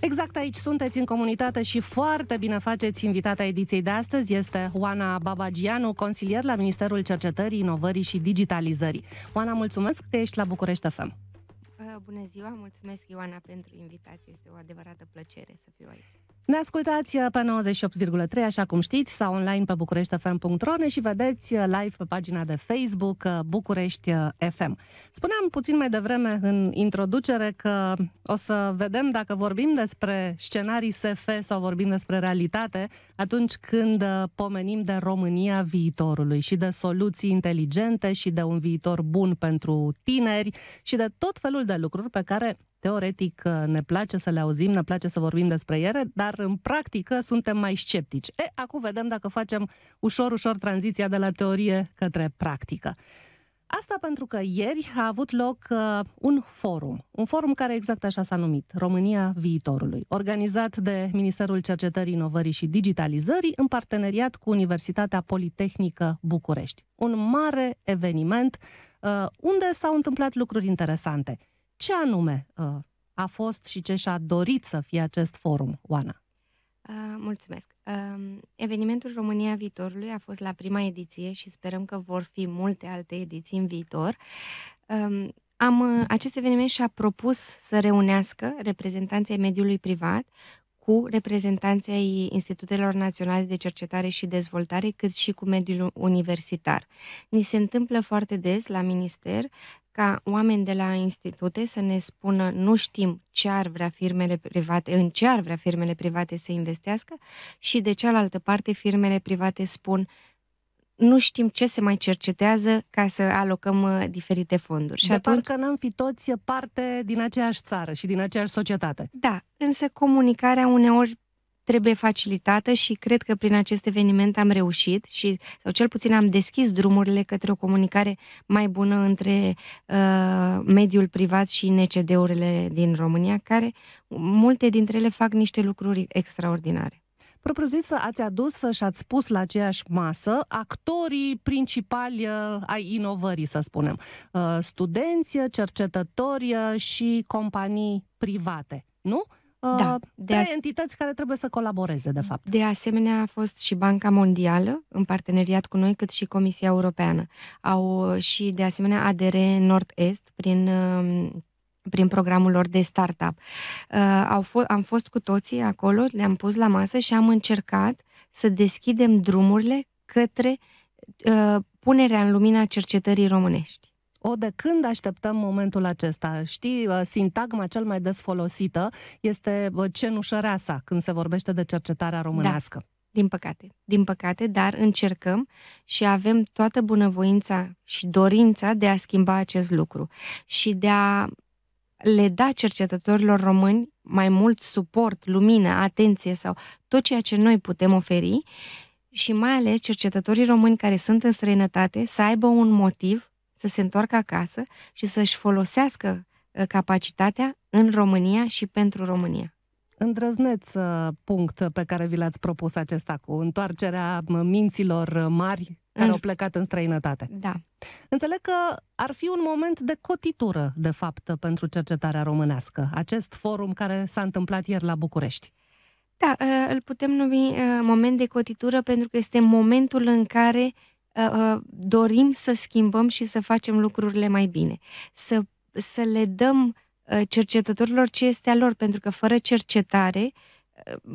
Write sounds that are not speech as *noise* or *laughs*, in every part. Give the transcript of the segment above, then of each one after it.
Exact aici sunteți în comunitate și foarte bine faceți. Invitata ediției de astăzi este Oana Babagianu, consilier la Ministerul Cercetării, Inovării și Digitalizării. Oana, mulțumesc că ești la București FM. Bună ziua, mulțumesc Ioana pentru invitație. Este o adevărată plăcere să fiu aici. Ne ascultați uh, pe 98,3, așa cum știți, sau online pe bucureștefm.ro și vedeți uh, live pe pagina de Facebook uh, București FM. Spuneam puțin mai devreme în introducere că o să vedem dacă vorbim despre scenarii SF sau vorbim despre realitate atunci când pomenim de România viitorului și de soluții inteligente și de un viitor bun pentru tineri și de tot felul de lucruri pe care Teoretic uh, ne place să le auzim, ne place să vorbim despre ele, dar în practică suntem mai sceptici. E, acum vedem dacă facem ușor, ușor tranziția de la teorie către practică. Asta pentru că ieri a avut loc uh, un forum, un forum care exact așa s-a numit, România Viitorului, organizat de Ministerul Cercetării, Inovării și Digitalizării în parteneriat cu Universitatea Politehnică București. Un mare eveniment uh, unde s-au întâmplat lucruri interesante. Ce anume uh, a fost și ce și-a dorit să fie acest forum, Oana? Uh, mulțumesc. Uh, evenimentul România Viitorului a fost la prima ediție și sperăm că vor fi multe alte ediții în viitor. Um, uh, am, acest eveniment și-a propus să reunească reprezentanții mediului privat cu reprezentanții Institutelor Naționale de Cercetare și Dezvoltare, cât și cu mediul universitar. Ni se întâmplă foarte des la minister ca oameni de la institute să ne spună nu știm ce ar vrea firmele private, în ce ar vrea firmele private să investească și de cealaltă parte firmele private spun nu știm ce se mai cercetează ca să alocăm uh, diferite fonduri. Și de atunci... parcă n-am fi toți parte din aceeași țară și din aceeași societate. Da, însă comunicarea uneori trebuie facilitată și cred că prin acest eveniment am reușit și, sau cel puțin am deschis drumurile către o comunicare mai bună între uh, mediul privat și NCD-urile din România, care multe dintre ele fac niște lucruri extraordinare propriu-zis, ați adus și ați spus la aceeași masă actorii principali uh, ai inovării, să spunem. Uh, studenți, cercetători uh, și companii private, nu? Uh, da, de a... entități care trebuie să colaboreze, de fapt. De asemenea, a fost și Banca Mondială în parteneriat cu noi, cât și Comisia Europeană. Au uh, și, de asemenea, ADR Nord-Est prin um, prin programul lor de startup. Uh, au f- am fost cu toții acolo, le-am pus la masă și am încercat să deschidem drumurile către uh, punerea în lumina cercetării românești. O, de când așteptăm momentul acesta? Știi, uh, sintagma cel mai des folosită este uh, cenușăreasa când se vorbește de cercetarea da. românească. Da. Din păcate, din păcate, dar încercăm și avem toată bunăvoința și dorința de a schimba acest lucru și de a le da cercetătorilor români mai mult suport, lumină, atenție sau tot ceea ce noi putem oferi și mai ales cercetătorii români care sunt în străinătate să aibă un motiv să se întoarcă acasă și să-și folosească uh, capacitatea în România și pentru România. Îndrăzneț uh, punct pe care vi l-ați propus acesta cu întoarcerea uh, minților mari care au plecat în străinătate. Da. Înțeleg că ar fi un moment de cotitură, de fapt, pentru cercetarea românească, acest forum care s-a întâmplat ieri la București. Da, îl putem numi moment de cotitură pentru că este momentul în care Uh, uh, dorim să schimbăm și să facem lucrurile mai bine, să, să le dăm uh, cercetătorilor ce este a lor, pentru că fără cercetare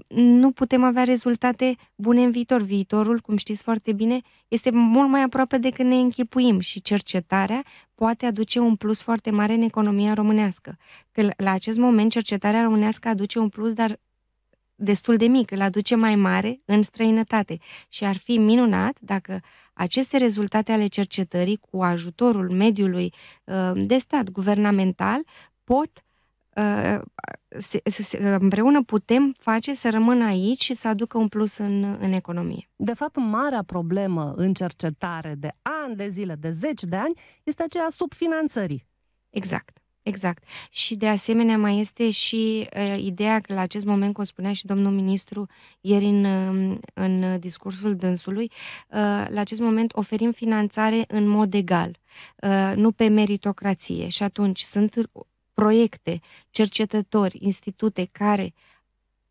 nu putem avea rezultate bune în viitor. Viitorul, cum știți foarte bine, este mult mai aproape decât ne închipuim și cercetarea poate aduce un plus foarte mare în economia românească. Că la acest moment cercetarea românească aduce un plus, dar destul de mic, îl aduce mai mare în străinătate și ar fi minunat dacă aceste rezultate ale cercetării cu ajutorul mediului uh, de stat guvernamental pot uh, împreună putem face să rămână aici și să aducă un plus în, în economie. De fapt, marea problemă în cercetare de ani de zile, de zeci de ani, este aceea subfinanțării. Exact. Exact. Și de asemenea mai este și uh, ideea că la acest moment, cum spunea și domnul ministru ieri în, uh, în discursul dânsului, uh, la acest moment oferim finanțare în mod egal, uh, nu pe meritocrație. Și atunci sunt proiecte, cercetători, institute care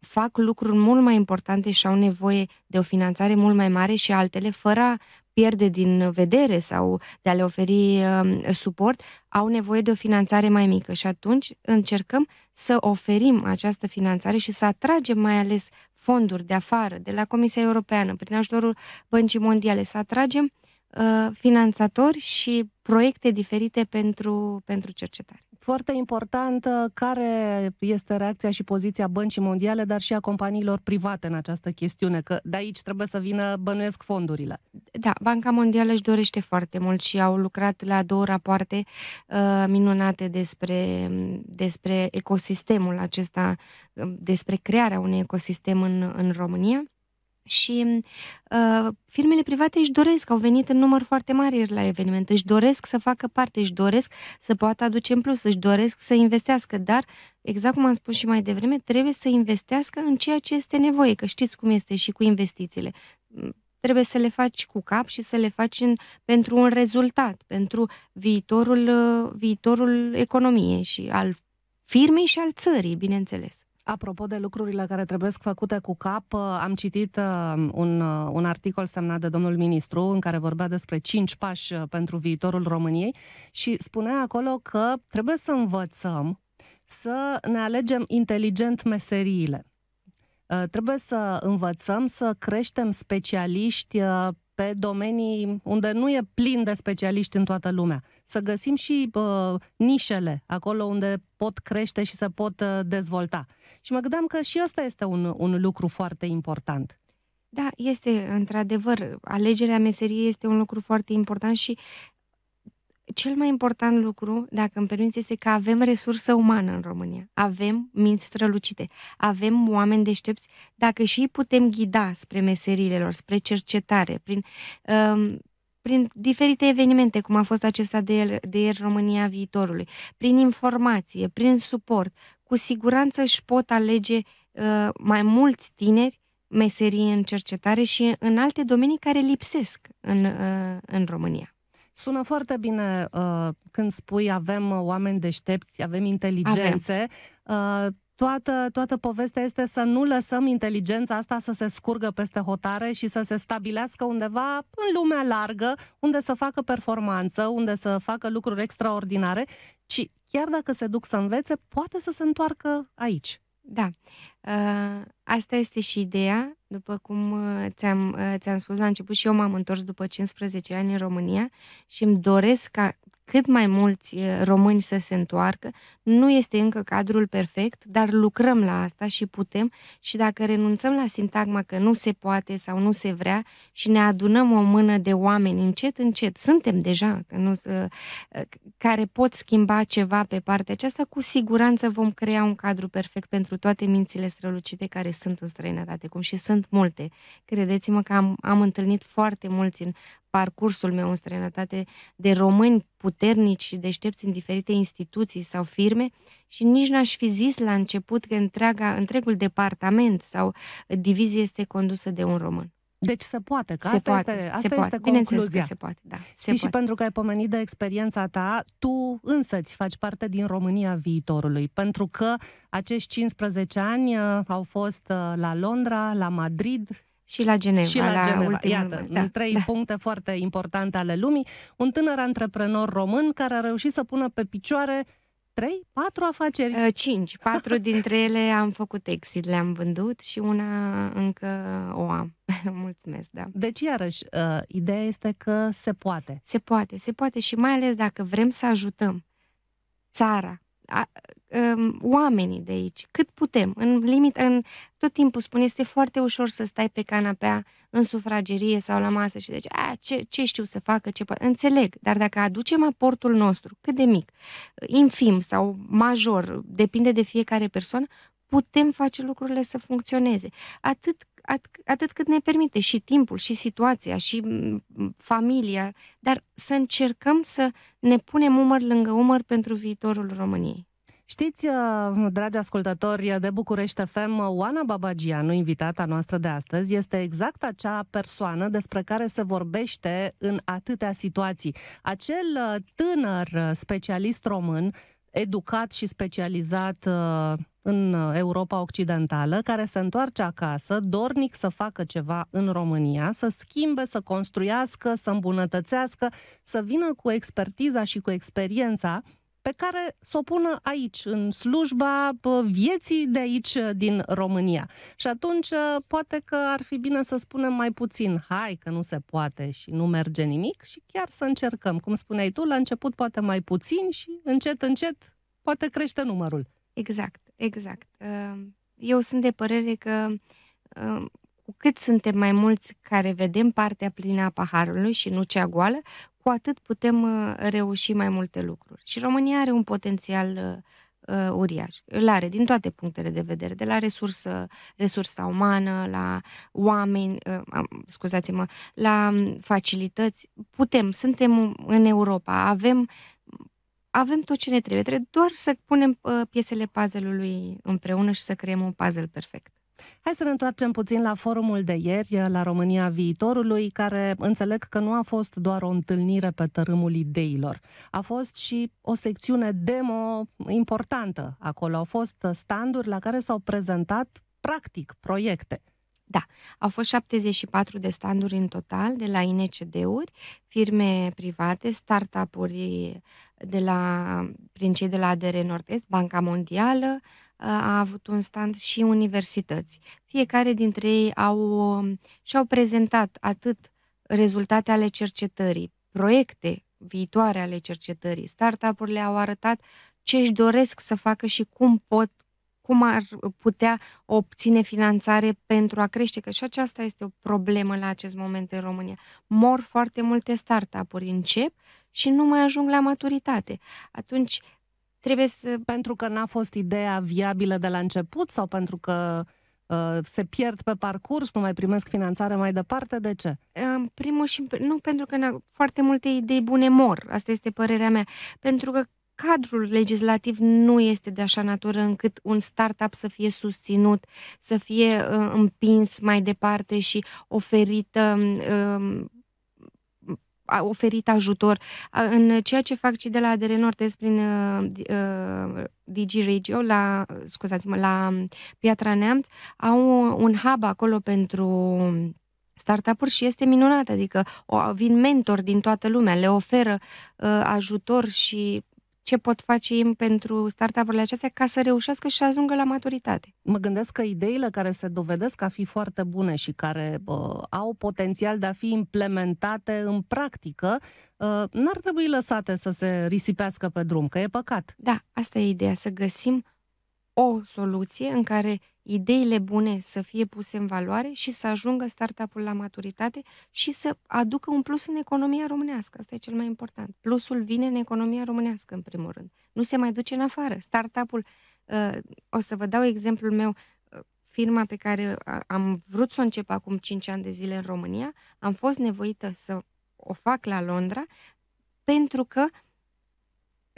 fac lucruri mult mai importante și au nevoie de o finanțare mult mai mare și altele, fără pierde din vedere sau de a le oferi um, suport, au nevoie de o finanțare mai mică și atunci încercăm să oferim această finanțare și să atragem mai ales fonduri de afară, de la Comisia Europeană, prin ajutorul Băncii Mondiale, să atragem uh, finanțatori și proiecte diferite pentru, pentru cercetare foarte important care este reacția și poziția băncii mondiale, dar și a companiilor private în această chestiune, că de aici trebuie să vină, bănuiesc, fondurile. Da, Banca Mondială își dorește foarte mult și au lucrat la două rapoarte uh, minunate despre, despre ecosistemul acesta, um, despre crearea unui ecosistem în, în România și uh, firmele private își doresc, au venit în număr foarte mare la eveniment, își doresc să facă parte, își doresc să poată aduce în plus, își doresc să investească, dar, exact cum am spus și mai devreme, trebuie să investească în ceea ce este nevoie, că știți cum este și cu investițiile. Mm, trebuie să le faci cu cap și să le faci în, pentru un rezultat, pentru viitorul, uh, viitorul economiei și al firmei și al țării, bineînțeles. Apropo de lucrurile care trebuie făcute cu cap, uh, am citit uh, un, uh, un articol semnat de domnul ministru în care vorbea despre cinci pași pentru viitorul României și spunea acolo că trebuie să învățăm să ne alegem inteligent meseriile. Trebuie să învățăm să creștem specialiști pe domenii unde nu e plin de specialiști în toată lumea. Să găsim și bă, nișele acolo unde pot crește și se pot uh, dezvolta. Și mă gândeam că și ăsta este un, un lucru foarte important. Da, este într-adevăr, alegerea meseriei este un lucru foarte important și cel mai important lucru, dacă îmi permiți, este că avem resursă umană în România. Avem minți strălucite, avem oameni deștepți. Dacă și îi putem ghida spre meserile lor, spre cercetare, prin, um, prin diferite evenimente, cum a fost acesta de, de ieri România Viitorului, prin informație, prin suport, cu siguranță își pot alege uh, mai mulți tineri meserii în cercetare și în alte domenii care lipsesc în, uh, în România. Sună foarte bine uh, când spui avem uh, oameni deștepți, avem inteligențe. Avem. Uh, toată, toată povestea este să nu lăsăm inteligența asta să se scurgă peste hotare și să se stabilească undeva în lumea largă, unde să facă performanță, unde să facă lucruri extraordinare, ci chiar dacă se duc să învețe, poate să se întoarcă aici. Da. Ă, asta este și ideea, după cum ă, ți-am, ă, ți-am spus la început și eu m-am întors după 15 ani în România și îmi doresc ca cât mai mulți români să se întoarcă. Nu este încă cadrul perfect, dar lucrăm la asta și putem și dacă renunțăm la sintagma că nu se poate sau nu se vrea și ne adunăm o mână de oameni încet, încet, suntem deja că nu, care pot schimba ceva pe partea aceasta, cu siguranță vom crea un cadru perfect pentru toate mințile strălucite care sunt în străinătate, cum și sunt multe. Credeți-mă că am, am întâlnit foarte mulți în parcursul meu în străinătate de români puternici și deștepți în diferite instituții sau firme și nici n-aș fi zis la început că întreaga, întregul departament sau divizie este condusă de un român. Deci se poate, că se asta, poate, este, asta se poate. este concluzia. Că se poate, da. Se Știi, poate. și pentru că ai pomenit de experiența ta, tu însă îți faci parte din România viitorului, pentru că acești 15 ani uh, au fost uh, la Londra, la Madrid, și la Geneva. Și la, la Geneva. Iată, da, trei da. puncte foarte importante ale lumii. Un tânăr antreprenor român care a reușit să pună pe picioare trei, patru afaceri? Uh, cinci. Patru *laughs* dintre ele am făcut exit, le-am vândut și una încă o am. *laughs* Mulțumesc, da. Deci, iarăși, uh, ideea este că se poate. Se poate, se poate și mai ales dacă vrem să ajutăm țara, a, um, oamenii de aici, cât putem. În limit, în tot timpul spun, este foarte ușor să stai pe canapea în sufragerie sau la masă și zici, a, ce, ce știu să facă, ce pot. Înțeleg, dar dacă aducem aportul nostru, cât de mic, infim sau major, depinde de fiecare persoană, putem face lucrurile să funcționeze. Atât atât cât ne permite și timpul, și situația, și familia, dar să încercăm să ne punem umăr lângă umăr pentru viitorul României. Știți, uh, dragi ascultători de București FM, Oana Babagianu, invitata noastră de astăzi, este exact acea persoană despre care se vorbește în atâtea situații. Acel uh, tânăr uh, specialist român educat și specializat uh, în Europa Occidentală, care se întoarce acasă, dornic să facă ceva în România, să schimbe, să construiască, să îmbunătățească, să vină cu expertiza și cu experiența pe care să o pună aici, în slujba vieții de aici din România. Și atunci ă, poate că ar fi bine să spunem mai puțin, hai că nu se poate și nu merge nimic și chiar să încercăm. Cum spuneai tu, la început poate mai puțin și încet, încet poate crește numărul. Exact, exact. Ă, eu sunt de părere că ă, cu cât suntem mai mulți care vedem partea plină a paharului și nu cea goală, cu atât putem uh, reuși mai multe lucruri. Și România are un potențial uh, uh, uriaș. Îl are din toate punctele de vedere, de la resursă, resursa umană, la oameni, uh, scuzați-mă, la mm, facilități. Putem, suntem în Europa, avem avem tot ce ne trebuie, trebuie doar să punem uh, piesele puzzle-ului împreună și să creăm un puzzle perfect. Hai să ne întoarcem puțin la forumul de ieri, la România Viitorului, care înțeleg că nu a fost doar o întâlnire pe tărâmul ideilor. A fost și o secțiune demo importantă. Acolo au fost standuri la care s-au prezentat, practic, proiecte. Da, au fost 74 de standuri în total de la INCD-uri, firme private, startup-uri de la, prin cei de la ADR Nord-Est, Banca Mondială, a avut un stand și universități. Fiecare dintre ei au, um, și-au prezentat atât rezultate ale cercetării, proiecte viitoare ale cercetării. Startup-urile au arătat ce își doresc să facă și cum pot, cum ar putea obține finanțare pentru a crește, că și aceasta este o problemă la acest moment în România. Mor foarte multe startup-uri, încep și nu mai ajung la maturitate. Atunci, Trebuie să, pentru că n-a fost ideea viabilă de la început sau pentru că uh, se pierd pe parcurs, nu mai primesc finanțare mai departe, de ce? În primul și nu pentru că foarte multe idei bune mor, asta este părerea mea, pentru că cadrul legislativ nu este de așa natură încât un startup să fie susținut, să fie uh, împins mai departe și oferită uh, oferit ajutor. În ceea ce fac cei de la ADR Nortes prin uh, DG uh, Regio, la, scuzați-mă, la um, Piatra Neamț, au un hub acolo pentru startup-uri și este minunat, adică o, vin mentor din toată lumea, le oferă uh, ajutor și ce pot face ei pentru startup-urile acestea ca să reușească și să ajungă la maturitate. Mă gândesc că ideile care se dovedesc a fi foarte bune și care bă, uh, au potențial de a fi implementate în practică, uh, n-ar trebui lăsate să se risipească pe drum, că e păcat. Da, asta e ideea, să găsim o soluție în care ideile bune să fie puse în valoare și să ajungă startup-ul la maturitate și să aducă un plus în economia românească. Asta e cel mai important. Plusul vine în economia românească, în primul rând. Nu se mai duce în afară. Startup-ul, uh, o să vă dau exemplul meu, uh, firma pe care uh, am vrut să o încep acum 5 ani de zile în România, am fost nevoită să o fac la Londra pentru că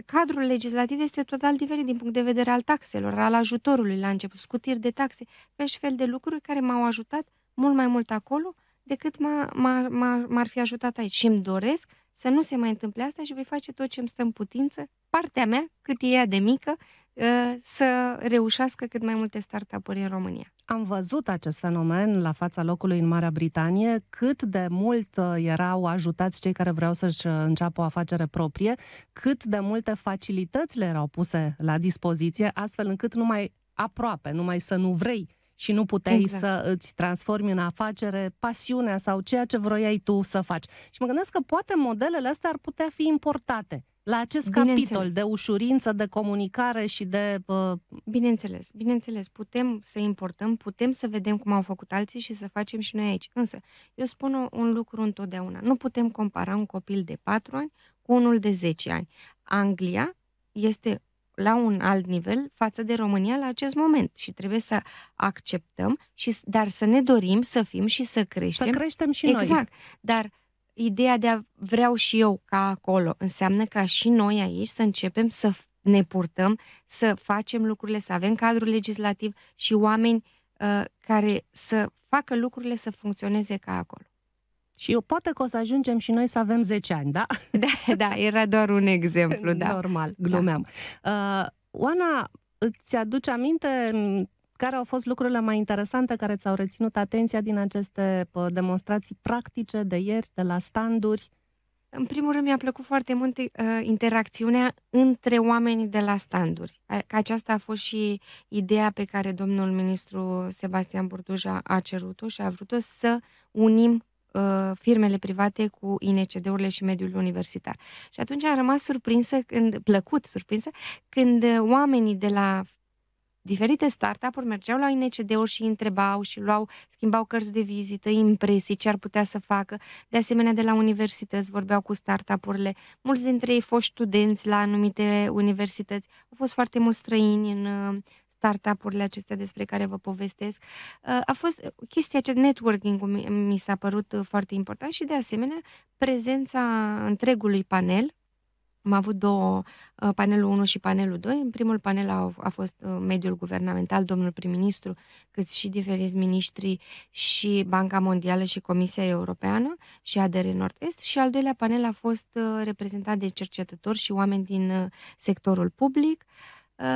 cadrul legislativ este total diferit din punct de vedere al taxelor, al ajutorului la început, scutiri de taxe, fel și fel de lucruri care m-au ajutat mult mai mult acolo decât m-a, m-a, m-a, m-ar fi ajutat aici. Și îmi doresc să nu se mai întâmple asta și voi face tot ce îmi stă în putință, partea mea, cât e ea de mică, Ă, să reușească cât mai multe startup-uri în România. Am văzut acest fenomen la fața locului în Marea Britanie, cât de mult ă, erau ajutați cei care vreau să-și ă, înceapă o afacere proprie, cât de multe facilități le erau puse la dispoziție, astfel încât numai aproape, numai să nu vrei și nu puteai exact. să îți transformi în afacere pasiunea sau ceea ce vroiai tu să faci. Și mă gândesc că poate modelele astea ar putea fi importate la acest capitol de ușurință, de comunicare și de... Uh... Bineînțeles, bineînțeles, putem să importăm, putem să vedem cum au făcut alții și să facem și noi aici. Însă, eu spun un lucru întotdeauna, nu putem compara un copil de 4 ani cu unul de 10 ani. Anglia este la un alt nivel față de România la acest moment și trebuie să acceptăm, și, dar să ne dorim să fim și să creștem. Să creștem și exact. noi. Exact, dar ideea de a vreau și eu ca acolo înseamnă ca și noi aici să începem să ne purtăm, să facem lucrurile, să avem cadrul legislativ și oameni uh, care să facă lucrurile să funcționeze ca acolo. Și eu poate că o să ajungem și noi să avem 10 ani, da? *laughs* Da, da, era doar un exemplu, da. Normal, da. glumeam. Da. Uh, Oana, îți aduce aminte care au fost lucrurile mai interesante care ți-au reținut atenția din aceste demonstrații practice de ieri, de la standuri? În primul rând, mi-a plăcut foarte mult uh, interacțiunea între oamenii de la standuri. Că aceasta a fost și ideea pe care domnul ministru Sebastian Burduja a cerut-o și a vrut-o să unim uh, firmele private cu INCD-urile și mediul universitar. Și atunci am rămas surprinsă, când, plăcut surprinsă, când oamenii de la diferite startup-uri mergeau la INCD-uri și întrebau și luau, schimbau cărți de vizită, impresii, ce ar putea să facă. De asemenea, de la universități vorbeau cu startup-urile. Mulți dintre ei fost studenți la anumite universități. Au fost foarte mulți străini în uh, startup-urile acestea despre care vă povestesc. Uh, a fost chestia ce networking mi s-a părut uh, foarte important și de asemenea prezența întregului panel am avut două, uh, panelul 1 și panelul 2. În primul panel a, a fost uh, mediul guvernamental, domnul prim-ministru, cât și diferiți miniștri și Banca Mondială și Comisia Europeană și ADR Nord-Est și al doilea panel a fost uh, reprezentat de cercetători și oameni din sectorul public.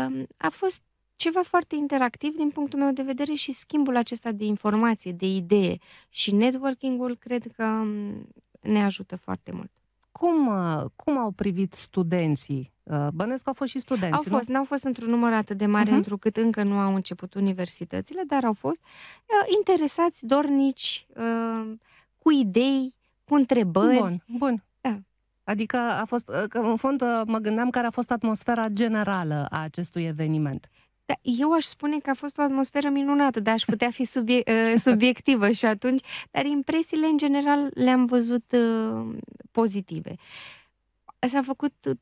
Um, a fost ceva foarte interactiv din punctul meu de vedere și schimbul acesta de informație, de idee și networking-ul cred că um, ne ajută foarte mult. Cum, uh, cum au privit studenții? Uh, bănesc au fost și studenți, Au fost, nu? n-au fost într-un număr atât de mare, uh-huh. întrucât încă nu au început universitățile, dar au fost uh, interesați, dornici, uh, cu idei, cu întrebări. Bun, bun. Da. Adică a fost, uh, că în fond mă gândeam care a fost atmosfera generală a acestui eveniment. Da, eu aș spune că a fost o atmosferă minunată, dar aș putea fi subie- *laughs* uh, subiectivă și atunci, dar impresiile în general le-am văzut uh, pozitive. S-a făcut uh,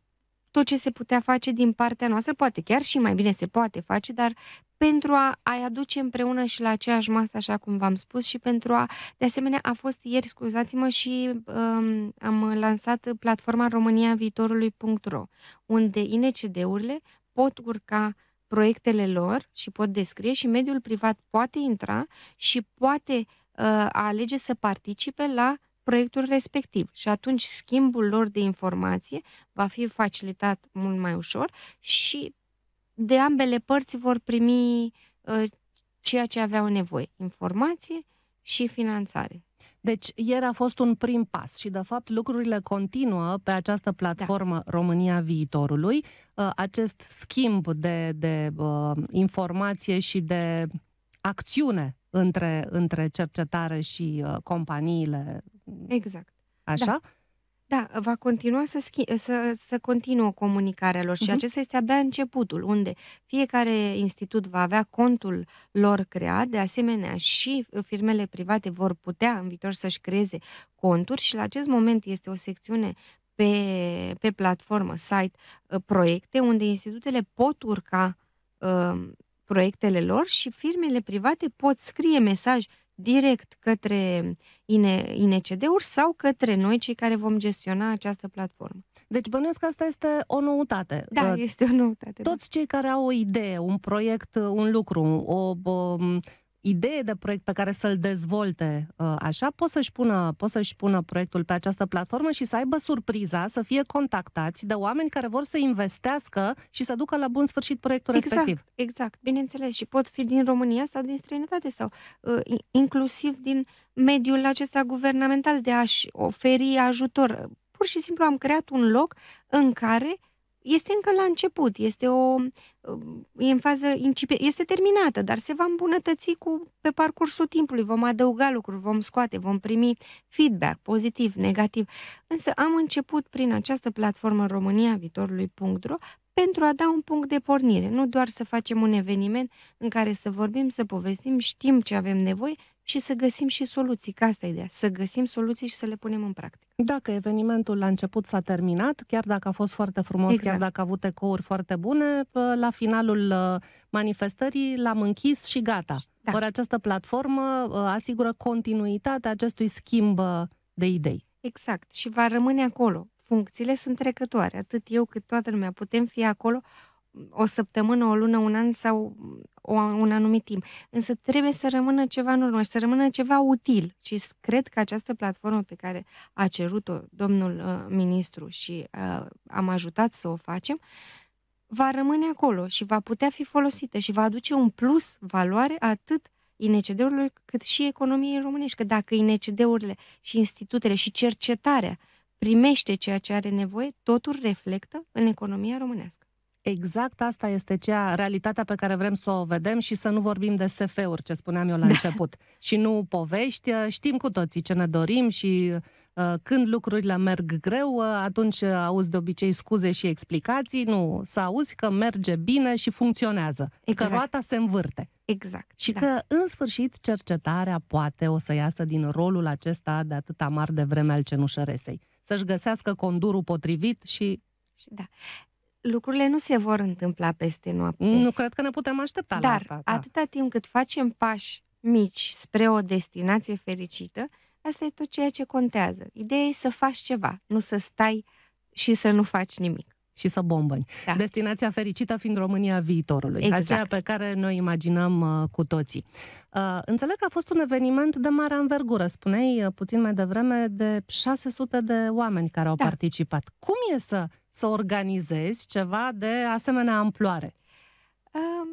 tot ce se putea face din partea noastră, poate chiar și mai bine se poate face, dar pentru a, a aduce împreună și la aceeași masă, așa cum v-am spus, și pentru a, de asemenea, a fost ieri, scuzați-mă, și um, am lansat platforma Viitorului.ro, unde INCD-urile pot urca proiectele lor și pot descrie și mediul privat poate intra și poate uh, alege să participe la proiectul respectiv și atunci schimbul lor de informație va fi facilitat mult mai ușor și de ambele părți vor primi uh, ceea ce aveau nevoie, informație și finanțare. Deci ieri a fost un prim pas și de fapt lucrurile continuă pe această platformă da. România Viitorului. Uh, acest schimb de, de uh, informație și de acțiune între, între cercetare și uh, companiile. Exact. Așa? Da. Da, va continua să, schi- să, să continuă comunicarea lor și uh-huh. acesta este abia începutul, unde fiecare institut va avea contul lor creat, de asemenea și firmele private vor putea în viitor să-și creeze conturi și la acest moment este o secțiune pe, pe platformă, site, ă, proiecte, unde institutele pot urca uh, proiectele lor și firmele private pot scrie mesaj direct către INCD-uri sau către noi, cei care vom gestiona această platformă. Deci bănuiesc că asta este o noutate. Da, este o noutate. Da. Toți da. cei care au o idee, un proiect, un lucru, o, o idee de proiect pe care să-l dezvolte uh, așa, pot să-și pună, pot să-și pună proiectul pe această platformă și să aibă surpriza să fie contactați de oameni care vor să investească și să ducă la bun sfârșit proiectul exact, respectiv. Exact, bineînțeles. Și pot fi din România sau din străinătate sau uh, inclusiv din mediul acesta guvernamental de a-și oferi ajutor. Pur și simplu am creat un loc în care uh, este încă la început, este o um, e în fază incipientă, este terminată, dar se va îmbunătăți cu pe parcursul timpului, vom adăuga lucruri, vom scoate, vom primi feedback pozitiv, negativ. Însă am început prin această platformă România viitorului.ro pentru a da un punct de pornire, nu doar să facem un eveniment în care să vorbim, să povestim, știm ce avem nevoie și să găsim și soluții, că asta e ideea, să găsim soluții și să le punem în practică. Dacă evenimentul la început s-a terminat, chiar dacă a fost foarte frumos, exact. chiar dacă a avut ecouri foarte bune, la finalul ă, manifestării l-am închis și gata. Da. Ori această platformă ă, asigură continuitatea acestui schimb ă, de idei. Exact, și va rămâne acolo. Funcțiile sunt trecătoare, atât eu cât toată lumea putem fi acolo o săptămână, o lună, un an sau o, un anumit timp. Însă trebuie să rămână ceva în urmă și să rămână ceva util. Și cred că această platformă pe care a cerut-o domnul uh, ministru și uh, am ajutat să o facem, va rămâne acolo și va putea fi folosită și va aduce un plus valoare atât INCD-urilor cât și economiei românești. Că dacă INCD-urile și institutele și cercetarea primește ceea ce are nevoie, totul reflectă în economia românească exact asta este cea, realitatea pe care vrem să o vedem și să nu vorbim de SF-uri, ce spuneam eu la da. început. Și nu povești, ă, știm cu toții ce ne dorim și uh, când lucrurile merg greu, uh, atunci auzi de obicei scuze și explicații, nu, să auzi că merge bine și funcționează, exact. că roata se învârte. Exact. Și da. că, în sfârșit, cercetarea poate o să iasă din rolul acesta de atât amar de vreme al cenușăresei. Să-și găsească condurul potrivit și și da lucrurile nu se vor întâmpla peste noapte. Nu cred că ne putem aștepta Dar, la asta. Dar atâta timp cât facem pași mici spre o destinație fericită, asta e tot ceea ce contează. Ideea e să faci ceva, nu să stai și să nu faci nimic și să bombăni. Da. Destinația fericită fiind România viitorului, exact. aceea pe care noi imaginăm uh, cu toții. Uh, înțeleg că a fost un eveniment de mare anvergură, spuneai uh, puțin mai devreme, de 600 de oameni care au da. participat. Cum e să, să organizezi ceva de asemenea amploare? Uh,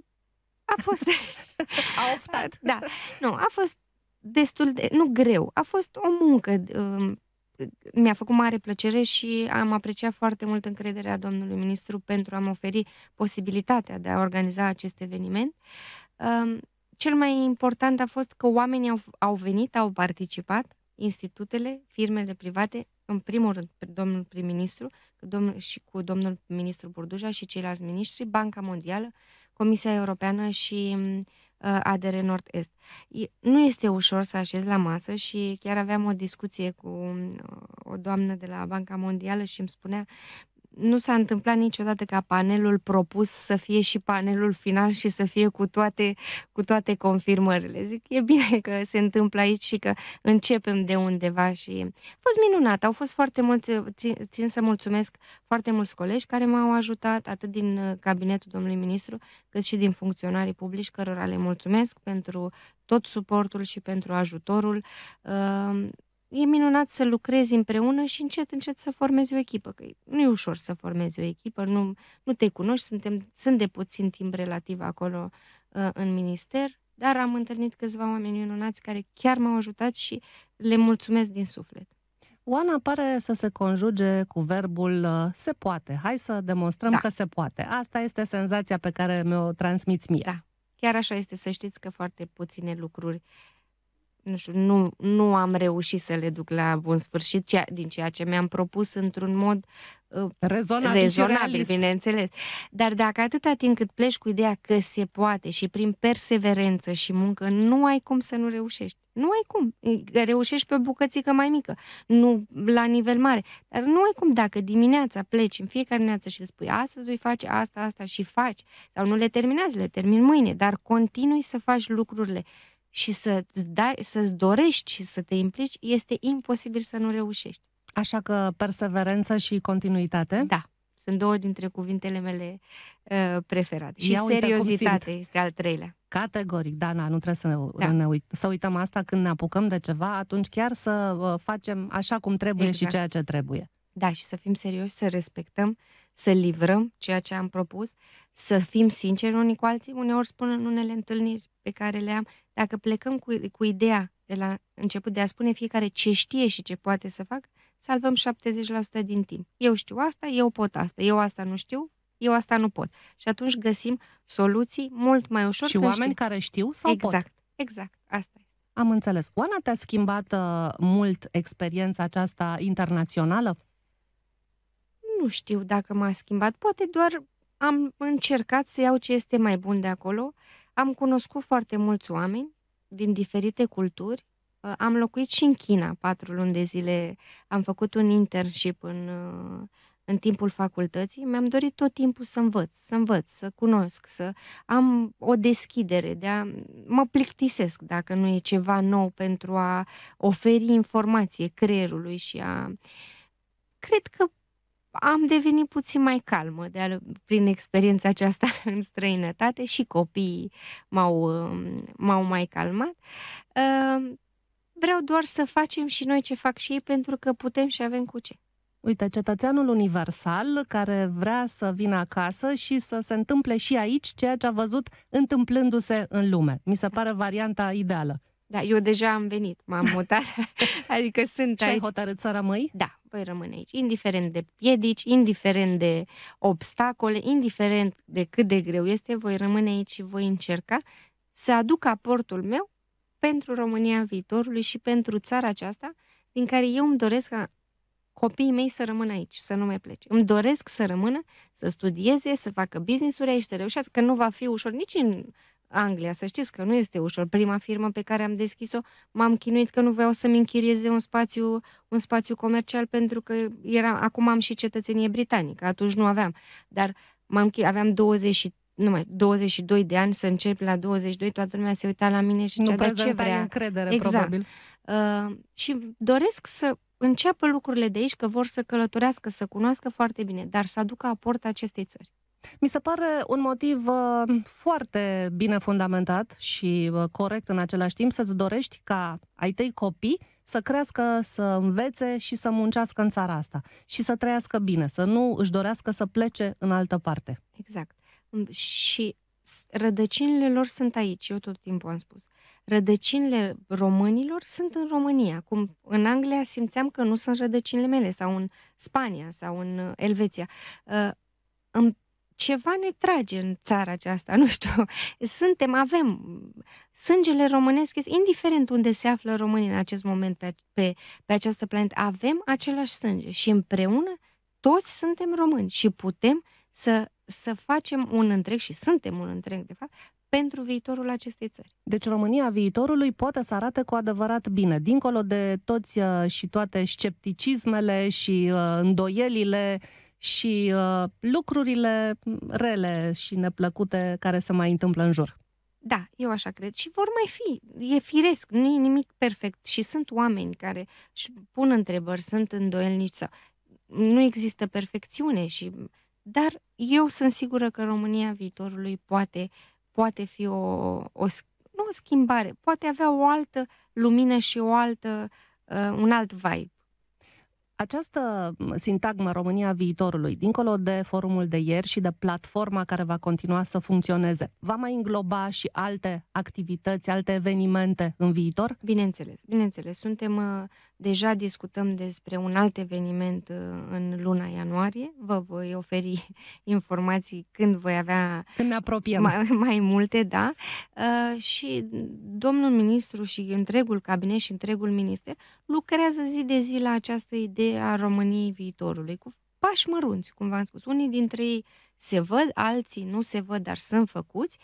a fost... *laughs* a oftat. Da, nu, a fost destul de, nu greu, a fost o muncă Uh, mi-a făcut mare plăcere și am apreciat foarte mult încrederea domnului ministru pentru a-mi oferi posibilitatea de a organiza acest eveniment. Cel mai important a fost că oamenii au, au venit, au participat, institutele, firmele private, în primul rând domnul prim-ministru și cu domnul ministru Burduja și ceilalți miniștri, Banca Mondială, Comisia Europeană și Uh, ADR Nord-Est. Nu este ușor să așez la masă și chiar aveam o discuție cu uh, o doamnă de la Banca Mondială și îmi spunea nu s-a întâmplat niciodată ca panelul propus să fie și panelul final și să fie cu toate, cu toate confirmările. Zic, e bine că se întâmplă aici și că începem de undeva și a fost minunat. Au fost foarte mulți, țin, țin să mulțumesc foarte mulți colegi care m-au ajutat, atât din uh, cabinetul domnului ministru, cât și din funcționarii publici, cărora le mulțumesc pentru tot suportul și pentru ajutorul. Uh, e minunat să lucrezi împreună și încet, încet să formezi o echipă. Că nu e ușor să formezi o echipă, nu, nu te cunoști, suntem, sunt de puțin timp relativ acolo uh, în minister, dar am întâlnit câțiva oameni minunați care chiar m-au ajutat și le mulțumesc din suflet. Oana pare să se conjuge cu verbul uh, se poate. Hai să demonstrăm da. că se poate. Asta este senzația pe care mi-o transmiți mie. Da. Chiar așa este, să știți că foarte puține lucruri nu știu, nu, nu am reușit să le duc la bun sfârșit ceea, din ceea ce mi-am propus într-un mod uh, rezonabil, rezonabil bineînțeles. Dar dacă atâta timp cât pleci cu ideea că se poate și prin perseverență și muncă, nu ai cum să nu reușești. Nu ai cum. Reușești pe o bucățică mai mică, nu la nivel mare. Dar nu ai cum dacă dimineața pleci în fiecare dimineață și spui astăzi voi face asta, asta și faci. Sau nu le terminați, le termin mâine, dar continui să faci lucrurile și să-ți, dai, să-ți dorești și să te implici, este imposibil să nu reușești. Așa că perseverență și continuitate? Da. Sunt două dintre cuvintele mele uh, preferate. Ia și seriozitate este al treilea. Categoric, da, na, nu trebuie să, ne, da. ne uit, să uităm asta când ne apucăm de ceva, atunci chiar să uh, facem așa cum trebuie exact. și ceea ce trebuie. Da, și să fim serioși, să respectăm, să livrăm ceea ce am propus, să fim sinceri unii cu alții. Uneori spun în unele întâlniri pe care le am, dacă plecăm cu, cu ideea de la început de a spune fiecare ce știe și ce poate să facă, salvăm 70% din timp. Eu știu asta, eu pot asta, eu asta nu știu, eu asta nu pot. Și atunci găsim soluții mult mai ușor. Și oameni știu. care știu sau exact, pot. Exact, exact, asta e. Am înțeles. Oana, te-a schimbat uh, mult experiența aceasta internațională? Nu știu dacă m-a schimbat. Poate doar am încercat să iau ce este mai bun de acolo am cunoscut foarte mulți oameni din diferite culturi. Uh, am locuit și în China patru luni de zile. Am făcut un internship în, uh, în timpul facultății. Mi-am dorit tot timpul să învăț, să învăț, să cunosc, să am o deschidere. De a, mă plictisesc dacă nu e ceva nou pentru a oferi informație creierului și a... Cred că am devenit puțin mai calmă de al prin experiența aceasta *laughs* în străinătate și copiii m-au, um, m-au mai calmat. Um, vreau doar să facem și noi ce fac și ei pentru că putem și avem cu ce. Uite, cetățeanul universal care vrea să vină acasă și să se întâmple și aici ceea ce a văzut întâmplându-se în lume. Mi se pare varianta ideală. Da, eu deja am venit, m-am mutat, *laughs* adică sunt Ce aici. ai hotărât să rămâi? Da, voi rămâne aici, indiferent de piedici, indiferent de obstacole, indiferent de cât de greu este, voi rămâne aici și voi încerca să aduc aportul meu pentru România viitorului și pentru țara aceasta, din care eu îmi doresc ca copiii mei să rămână aici, să nu mai plece. Îmi doresc să rămână, să studieze, să facă business-uri aici, să reușească, că nu va fi ușor nici în Anglia. Să știți că nu este ușor. Prima firmă pe care am deschis-o, m-am chinuit că nu vreau să-mi închirieze un spațiu, un spațiu comercial pentru că era, acum am și cetățenie britanică, atunci nu aveam. Dar m-am, aveam 20 numai 22 de ani, să încep la 22, toată lumea se uita la mine și zicea, ce vrea? încredere, exact. probabil. Uh, și doresc să înceapă lucrurile de aici, că vor să călătorească, să cunoască foarte bine, dar să aducă aport acestei țări. Mi se pare un motiv uh, foarte bine fundamentat și uh, corect în același timp să-ți dorești ca ai tăi copii să crească, să învețe și să muncească în țara asta și să trăiască bine, să nu își dorească să plece în altă parte. Exact. Și rădăcinile lor sunt aici, eu tot timpul am spus. Rădăcinile românilor sunt în România. Cum în Anglia simțeam că nu sunt rădăcinile mele, sau în Spania, sau în uh, Elveția. Îmi ceva ne trage în țara aceasta, *laughs* nu știu, suntem, avem sângele românesc, indiferent unde se află românii în acest moment pe, pe, pe această planetă, avem același sânge și împreună toți suntem români și putem să, să facem un întreg și suntem un întreg, de fapt, pentru viitorul acestei țări. Deci România viitorului poate să arate cu adevărat bine, dincolo de toți uh, și toate scepticismele și uh, îndoielile și uh, lucrurile rele și neplăcute care se mai întâmplă în jur. Da, eu așa cred. Și vor mai fi. E firesc, nu e nimic perfect. Și sunt oameni care își pun întrebări, sunt îndoielnici sau... Nu există perfecțiune și... Dar eu sunt sigură că România viitorului poate, poate fi o, o, nu o schimbare, poate avea o altă lumină și o altă, uh, un alt vibe. Această sintagmă România viitorului, dincolo de forumul de ieri și de platforma care va continua să funcționeze, va mai îngloba și alte activități, alte evenimente în viitor? Bineînțeles, bineînțeles. Suntem uh, Deja discutăm despre un alt eveniment uh, în luna ianuarie. Vă voi oferi *laughs* informații când voi avea când ne apropiem. Mai, *laughs* mai multe, da. Uh, și domnul ministru și întregul cabinet și întregul minister lucrează zi de zi la această idee a României viitorului, cu pași mărunți, cum v-am spus. Unii dintre ei se văd, alții nu se văd, dar sunt făcuți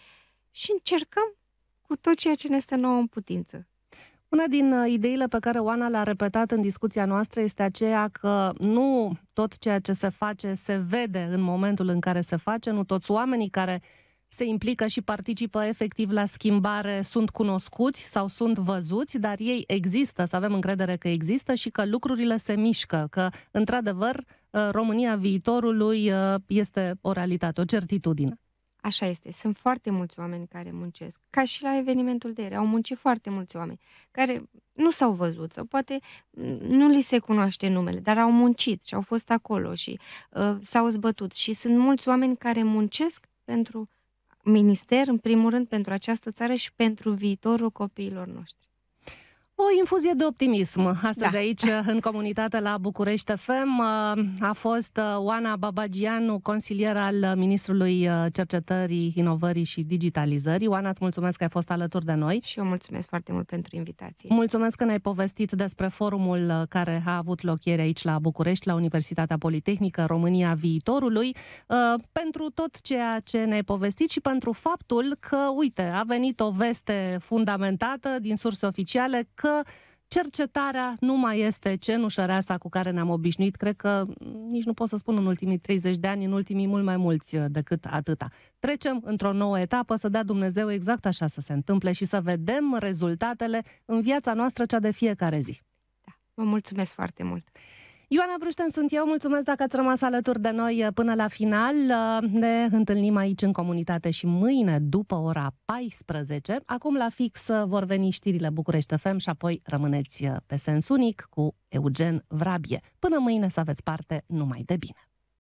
și încercăm cu tot ceea ce ne stă nouă în putință una din uh, ideile pe care Oana le-a repetat în discuția noastră este aceea că nu tot ceea ce se face se vede în momentul în care se face, nu toți oamenii care se implică și participă efectiv la schimbare sunt cunoscuți sau sunt văzuți, dar ei există, să avem încredere că există și că lucrurile se mișcă, că într-adevăr uh, România viitorului uh, este o realitate, o certitudine. Așa este, sunt foarte mulți oameni care muncesc, ca și la evenimentul de ieri, au muncit foarte mulți oameni care nu s-au văzut sau poate mm, nu li se cunoaște numele, dar au muncit și au fost acolo și uh, s-au zbătut și sunt mulți oameni care muncesc pentru minister, în primul rând pentru această țară și pentru viitorul copiilor noștri. O infuzie de optimism. Astăzi da. aici, în comunitate la București FM, a fost uh, Oana Babagianu, consilier al Ministrului uh, Cercetării, Inovării și Digitalizării. Oana, îți mulțumesc că ai fost alături de noi. Și eu mulțumesc foarte mult pentru invitație. Mulțumesc că ne-ai povestit despre forumul uh, care a avut loc ieri aici la București, la Universitatea Politehnică România Viitorului, pentru tot ceea ce ne-ai povestit și pentru faptul că, uite, a venit o veste fundamentată din surse oficiale că că cercetarea nu mai este cenușăreasa cu care ne-am obișnuit. Cred că nici nu pot să spun în ultimii 30 de ani, în ultimii mult mai mulți uh, decât atâta. Trecem într-o nouă etapă, să dea Dumnezeu exact așa să se întâmple și să vedem rezultatele în viața noastră, cea de fiecare zi. Da. Vă mulțumesc foarte mult! Ioana Brușten sunt eu, mulțumesc dacă ați rămas alături de noi uh, până la final. Uh, ne întâlnim aici în comunitate și mâine după ora 14. Acum la fix uh, vor veni știrile București FM și apoi rămâneți pe sens unic cu Eugen Vrabie. Până mâine să aveți parte numai de bine!